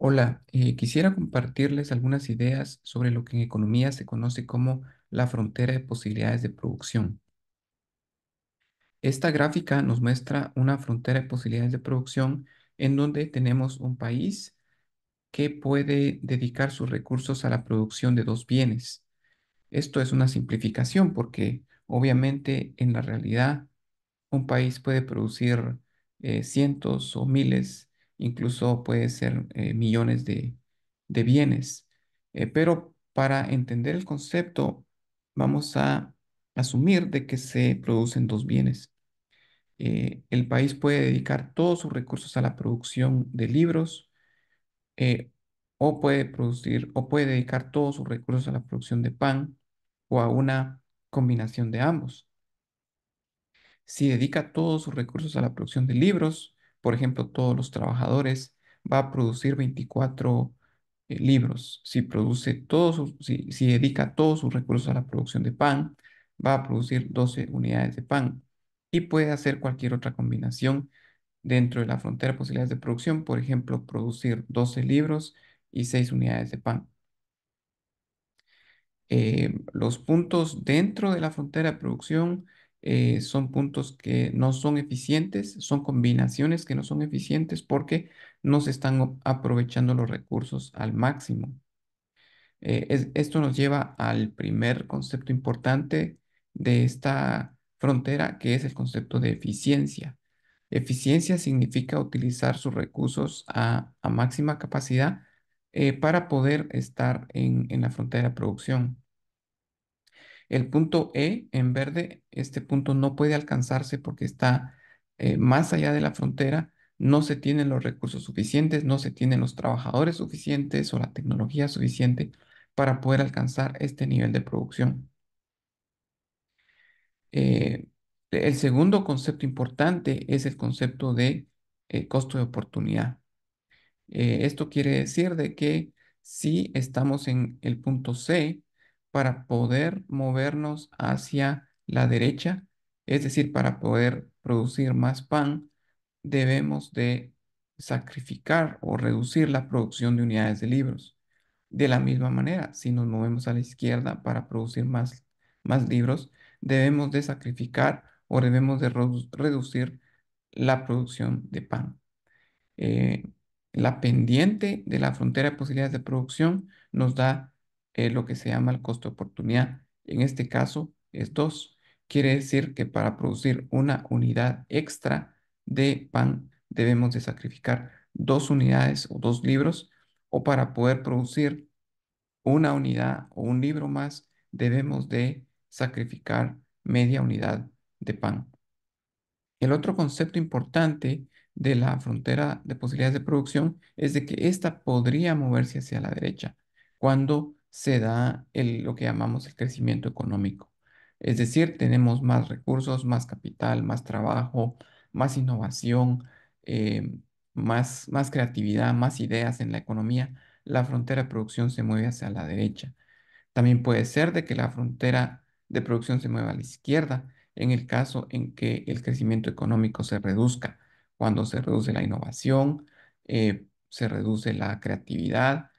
Hola, eh, quisiera compartirles algunas ideas sobre lo que en economía se conoce como la frontera de posibilidades de producción. Esta gráfica nos muestra una frontera de posibilidades de producción en donde tenemos un país que puede dedicar sus recursos a la producción de dos bienes. Esto es una simplificación porque obviamente en la realidad un país puede producir eh, cientos o miles incluso puede ser eh, millones de, bienes. Eh, pero para entender el concepto, vamos a asumir de que se producen dos bienes. Eh, el país puede dedicar todos sus recursos a la producción de libros o puede producir o puede dedicar todos sus recursos a la producción de pan o a una combinación de ambos. Si dedica todos sus recursos a la producción de libros, por ejemplo, todos los trabajadores, va a producir 24 eh, libros. Si produce si, dedica todos sus recursos a la producción de pan, va a producir 12 unidades de pan y puede hacer cualquier otra combinación dentro de la frontera de posibilidades de producción, por ejemplo, producir 12 libros y 6 unidades de pan. Eh, los puntos dentro de la frontera de producción eh, son puntos que no son eficientes, son combinaciones que no son eficientes porque no se están aprovechando los recursos al máximo. Eh, esto nos lleva al primer concepto importante de esta frontera, que es el concepto de eficiencia. Eficiencia significa utilizar sus recursos a, máxima capacidad eh, para poder estar en, en la frontera de producción. El punto E en verde, este punto no puede alcanzarse porque está eh, más allá de la frontera, no se tienen los recursos suficientes, no se tienen los trabajadores suficientes o la tecnología suficiente para poder alcanzar este nivel de producción. Eh, el segundo concepto importante es el concepto de eh, costo de oportunidad. esto quiere decir de que si estamos en el punto C, para poder movernos hacia la derecha, es decir, para poder producir más pan, debemos de sacrificar o reducir la producción de unidades de libros. De la misma manera, si nos movemos a la izquierda para producir más, más libros, debemos de sacrificar o debemos de reducir la producción de pan. Eh, la pendiente de la frontera de posibilidades de producción nos da es eh, lo que se llama el costo de oportunidad. En este caso es 2. Quiere decir que para producir una unidad extra de pan debemos de sacrificar dos unidades o dos libros o para poder producir una unidad o un libro más debemos de sacrificar media unidad de pan. El otro concepto importante de la frontera de posibilidades de producción es de que esta podría moverse hacia la derecha cuando se da lo que llamamos el crecimiento económico. Es decir, tenemos más recursos, más capital, más trabajo, más innovación, eh, más, creatividad, más ideas en la economía. La frontera de producción se mueve hacia la derecha. También puede ser de que la frontera de producción se mueva a la izquierda en el caso en que el crecimiento económico se reduzca, cuando se reduce la innovación, eh, se reduce la creatividad,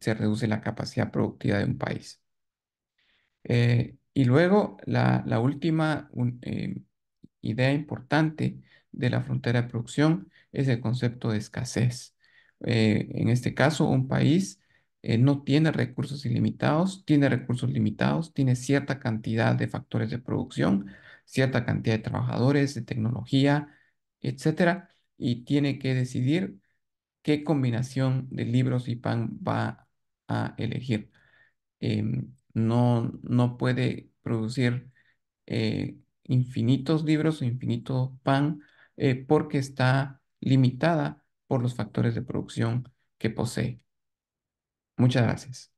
se reduce la capacidad productiva de un país. Eh, y luego la, última eh, idea importante de la frontera de producción es el concepto de escasez. Eh, en este caso, un país no tiene recursos ilimitados, tiene recursos limitados, tiene cierta cantidad de factores de producción, cierta cantidad de trabajadores, de tecnología, etcétera, y tiene que decidir qué combinación de libros y pan va a elegir. Em, no, puede producir eh, infinitos libros o infinito pan eh, porque está limitada por los factores de producción que posee. Muchas gracias.